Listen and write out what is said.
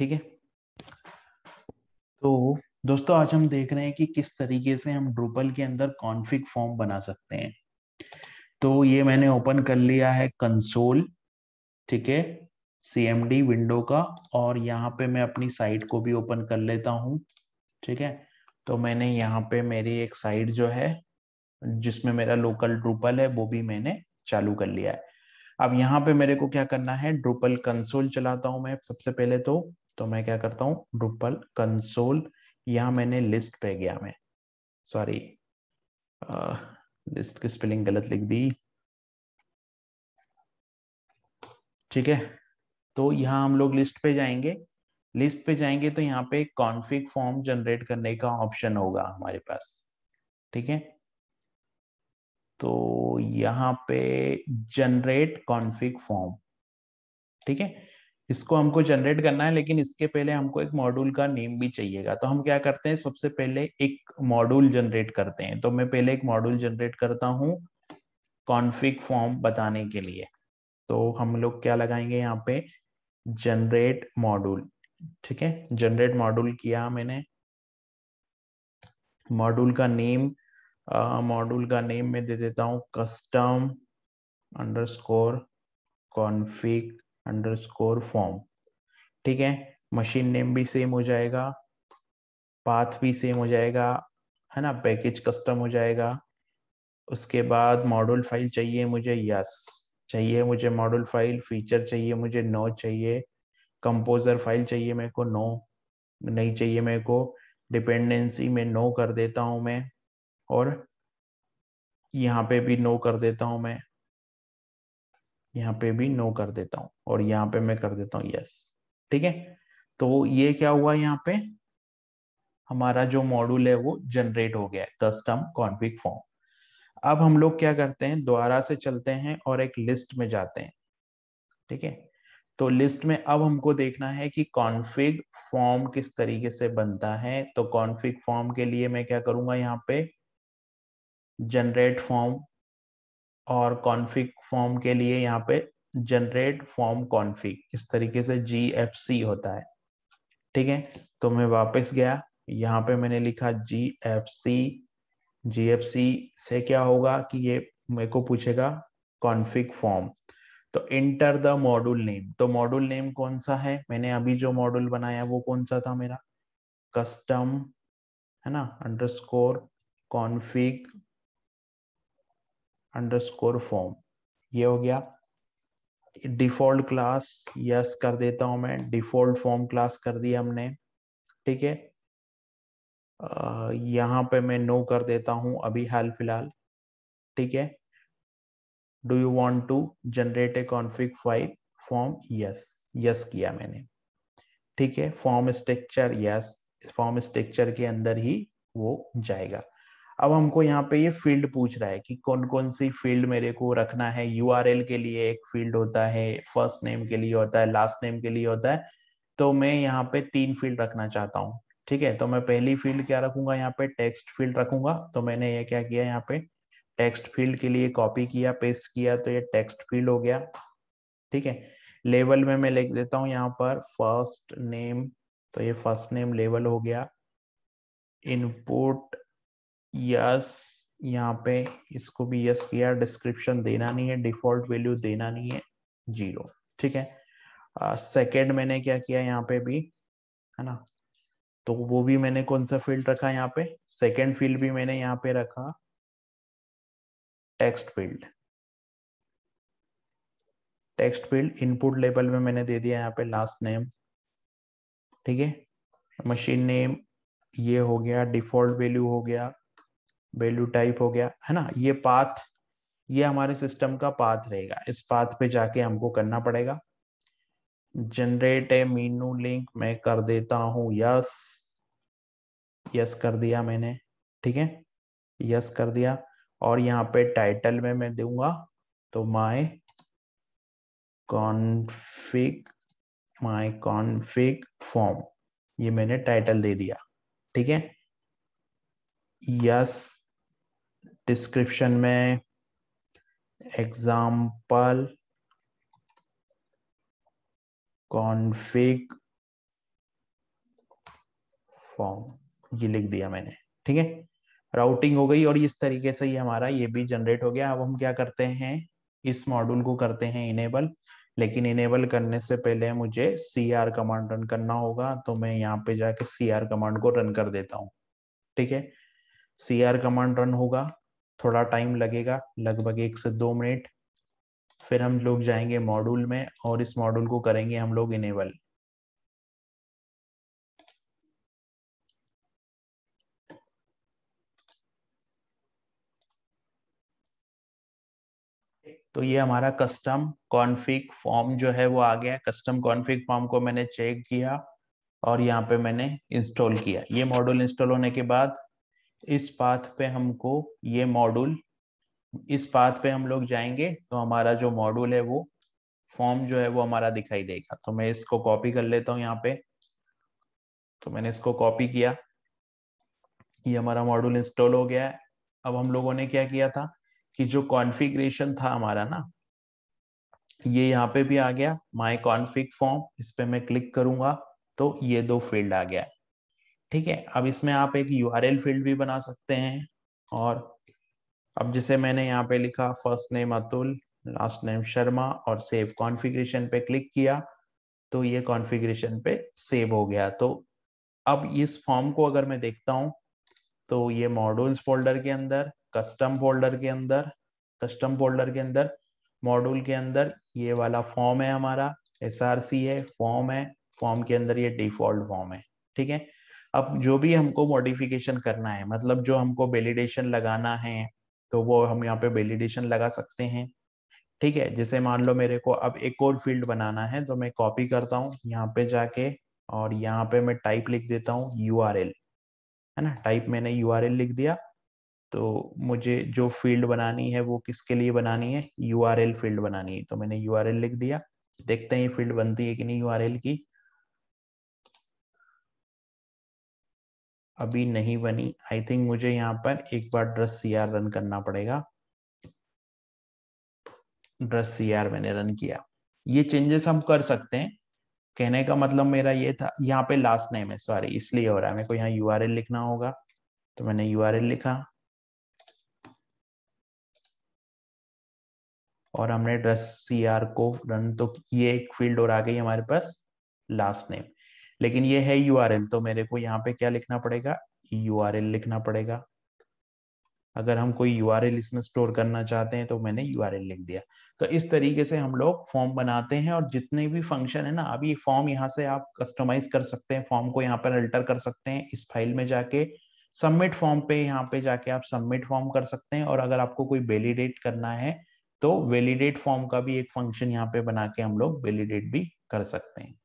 ठीक है तो दोस्तों आज हम देख रहे हैं कि किस तरीके से हम ड्रुपल के अंदर कॉन्फिग फॉर्म बना सकते हैं तो ये मैंने ओपन कर लिया है कंसोल ठीक है सीएमडी विंडो का और यहाँ पे मैं अपनी साइट को भी ओपन कर लेता हूँ ठीक है तो मैंने यहाँ पे मेरी एक साइट जो है जिसमें मेरा लोकल ड्रुपल है वो भी मैंने चालू कर लिया है अब यहाँ पे मेरे को क्या करना है ड्रुपल कंसोल चलाता हूँ मैं सबसे पहले तो तो मैं क्या करता हूँ ड्रुपल कंसोल यहाँ मैंने लिस्ट पे गया मैं सॉरी लिस्ट की स्पेलिंग गलत लिख दी ठीक है तो यहाँ हम लोग लिस्ट पे जाएंगे लिस्ट पे जाएंगे तो यहाँ पे कॉन्फिग फॉर्म जनरेट करने का ऑप्शन होगा हमारे पास ठीक है तो यहाँ पे जनरेट कॉन्फिग फॉर्म ठीक है इसको हमको जनरेट करना है लेकिन इसके पहले हमको एक मॉड्यूल का नेम भी चाहिएगा तो हम क्या करते हैं सबसे पहले एक मॉड्यूल जनरेट करते हैं तो मैं पहले एक मॉड्यूल जनरेट करता हूँ कॉन्फिक फॉर्म बताने के लिए तो हम लोग क्या लगाएंगे यहाँ पे जनरेट मॉड्यूल ठीक है जनरेट मॉड्यूल किया मैंने मॉड्यूल का नेम मॉड्यूल का नेम मैं दे देता हूँ custom underscore config underscore form ठीक है मशीन नेम भी सेम हो जाएगा पाथ भी सेम हो जाएगा है ना पैकेज कस्टम हो जाएगा उसके बाद मॉडल फाइल चाहिए मुझे यस चाहिए मुझे मॉडल फाइल फीचर चाहिए मुझे नो चाहिए कंपोजर फाइल चाहिए मेरे को नो नहीं चाहिए मेरे को डिपेंडेंसी में नो कर देता हूँ मैं और यहाँ पे भी नो कर देता हूँ मैं यहाँ पे भी नो कर देता हूँ और यहाँ पे मैं कर देता हूँ यस ठीक है तो ये क्या हुआ यहाँ पे हमारा जो मॉड्यूल है वो जनरेट हो गया है कस्टम कॉन्फिग फॉर्म अब हम लोग क्या करते हैं द्वारा से चलते हैं और एक लिस्ट में जाते हैं ठीक है तो लिस्ट में अब हमको देखना है कि कॉन्फिग फॉर्म किस तरीके से बनता है तो कॉन्फिग फॉर्म के लिए मैं क्या करूंगा यहाँ पे जनरेट फॉर्म और कॉन्फिक फॉर्म के लिए यहाँ पे जनरेट फॉर्म कॉन्फिक इस तरीके से जी एफ सी होता है ठीक है तो मैं वापस गया यहाँ पे मैंने लिखा जी एफ सी जी एफ सी से क्या होगा कि ये मेरे को पूछेगा कॉन्फिक फॉर्म तो इंटर द मॉड्यूल नेम तो मॉड्यूल नेम कौन सा है मैंने अभी जो मॉड्यूल बनाया वो कौन सा था मेरा कस्टम है ना अंडरस्कोर कॉन्फिक अंडरस्कोर फॉर्म ये हो गया डिफॉल्ट क्लास यस कर देता हूं मैं डिफॉल्ट फॉर्म क्लास कर दिया हमने ठीक है यहां पे मैं नो कर देता हूं अभी हाल फिलहाल ठीक है do you want to generate a config file form yes yes किया मैंने ठीक है form structure yes form structure के अंदर ही वो जाएगा अब हमको यहाँ पे ये फील्ड पूछ रहा है कि कौन कौन सी फील्ड मेरे को रखना है यू के लिए एक फील्ड होता है फर्स्ट नेम के लिए होता है लास्ट नेम के लिए होता है तो मैं यहाँ पे तीन फील्ड रखना चाहता हूँ ठीक है तो मैं पहली फील्ड क्या रखूंगा यहाँ पे टेक्स्ट फील्ड रखूंगा तो मैंने ये क्या किया यहाँ पे टेक्स्ट फील्ड के लिए कॉपी किया पेस्ट किया तो ये टेक्स्ट फील्ड हो गया ठीक है लेवल में मैं लिख देता हूँ यहाँ पर फर्स्ट नेम तो ये फर्स्ट नेम लेवल हो गया इनपुट यस यहाँ पे इसको भी यस किया डिस्क्रिप्शन देना नहीं है डिफॉल्ट वैल्यू देना नहीं है जीरो ठीक है सेकेंड uh, मैंने क्या किया यहाँ पे भी है ना तो वो भी मैंने कौन सा फील्ड रखा यहाँ पे सेकेंड फील्ड भी मैंने यहाँ पे रखा text field text field input level में मैंने दे दिया यहाँ पे लास्ट नेम ठीक है मशीन नेम ये हो गया डिफॉल्ट वैल्यू हो गया वैल्यू टाइप हो गया है ना ये पाथ ये हमारे सिस्टम का पाथ रहेगा इस पाथ पे जाके हमको करना पड़ेगा जनरेट ए मीनू लिंक मैं कर देता हूं यस यस कर दिया मैंने ठीक है यस कर दिया और यहाँ पे टाइटल में मैं दूंगा तो my config my config form ये मैंने टाइटल दे दिया ठीक है यस डिस्क्रिप्शन में एग्जाम्पल कॉन्फिग फॉर्म ये लिख दिया मैंने ठीक है राउटिंग हो गई और इस तरीके से ही हमारा ये भी जनरेट हो गया अब हम क्या करते हैं इस मॉड्यूल को करते हैं इनेबल लेकिन इनेबल करने से पहले मुझे सी आर कमांड रन करना होगा तो मैं यहाँ पे जाके सी आर कमांड को रन कर देता हूँ ठीक है सी आर कमांड रन होगा थोड़ा टाइम लगेगा लगभग एक से दो मिनट फिर हम लोग जाएंगे मॉड्यूल में और इस मॉड्यूल को करेंगे हम लोग इनेबल तो ये हमारा कस्टम कॉन्फिग फॉर्म जो है वो आ गया कस्टम कॉन्फिग फॉर्म को मैंने चेक किया और यहाँ पे मैंने इंस्टॉल किया ये मॉड्यूल इंस्टॉल होने के बाद इस पाथ पे हमको ये मॉड्यूल इस पाथ पे हम लोग जाएंगे तो हमारा जो मॉड्यूल है वो फॉर्म जो है वो हमारा दिखाई देगा तो मैं इसको कॉपी कर लेता हूँ यहाँ पे तो मैंने इसको कॉपी किया ये हमारा मॉड्यूल इंस्टॉल हो गया है अब हम लोगों ने क्या किया था कि जो कॉन्फ़िगरेशन था हमारा ना ये यहाँ पे भी आ गया माय कॉन्फ़िग फॉर्म इस पे मैं क्लिक करूंगा तो ये दो फील्ड आ गया है ठीक है अब इसमें आप एक यू फील्ड भी बना सकते हैं और अब जैसे मैंने यहाँ पे लिखा first name Atul last name Sharma और सेव कॉन्फ़िगरेशन पे क्लिक किया तो ये कॉन्फ़िगरेशन पे सेव हो गया तो अब इस फॉर्म को अगर मैं देखता हूँ तो ये मॉड्यूल्स फोल्डर के अंदर कस्टम फोल्डर के अंदर कस्टम फोल्डर के अंदर मॉड्यूल के अंदर ये वाला फॉर्म है हमारा एस है फॉर्म है फॉर्म के अंदर ये डिफॉल्ट फॉर्म है ठीक है अब जो भी हमको मॉडिफिकेशन करना है मतलब जो हमको वेलिडेशन लगाना है तो वो हम यहाँ पे वेलिडेशन लगा सकते हैं ठीक है जैसे मान लो मेरे को अब एक और फील्ड बनाना है तो मैं कॉपी करता हूँ यहाँ पे जाके और यहाँ पे मैं टाइप लिख देता हूँ यू है ना टाइप मैंने यू लिख दिया तो मुझे जो फील्ड बनानी है वो किसके लिए बनानी है यू फील्ड बनानी है तो मैंने यू लिख दिया देखते हैं ये फील्ड बनती है कि नहीं यू की अभी नहीं बनी आई थिंक मुझे यहाँ पर एक बार ड्रस सी आर रन करना पड़ेगा ड्रस सी आर मैंने रन किया ये चेंजेस हम कर सकते हैं कहने का मतलब मेरा ये था यहाँ पे लास्ट नेम है सॉरी इसलिए हो रहा है मेरे को यहाँ यू लिखना होगा तो मैंने यू लिखा और हमने ड्रस सी आर को रन तो ये एक फील्ड और आ गई हमारे पास लास्ट नेम लेकिन ये है यू तो मेरे को यहाँ पे क्या लिखना पड़ेगा यू लिखना पड़ेगा अगर हम कोई यू इसमें स्टोर करना चाहते हैं तो मैंने यू लिख दिया तो इस तरीके से हम लोग फॉर्म बनाते हैं और जितने भी फंक्शन है ना अभी फॉर्म यहाँ से आप कस्टमाइज कर सकते हैं फॉर्म को यहाँ पर अल्टर कर सकते हैं इस फाइल में जाके सबमिट फॉर्म पे यहाँ पे जाके आप सबमिट फॉर्म कर सकते हैं और अगर आपको कोई वेलीडेट करना है तो वेलीडेट फॉर्म का भी एक फंक्शन यहाँ पे बना के हम लोग वेलीडेट भी कर सकते हैं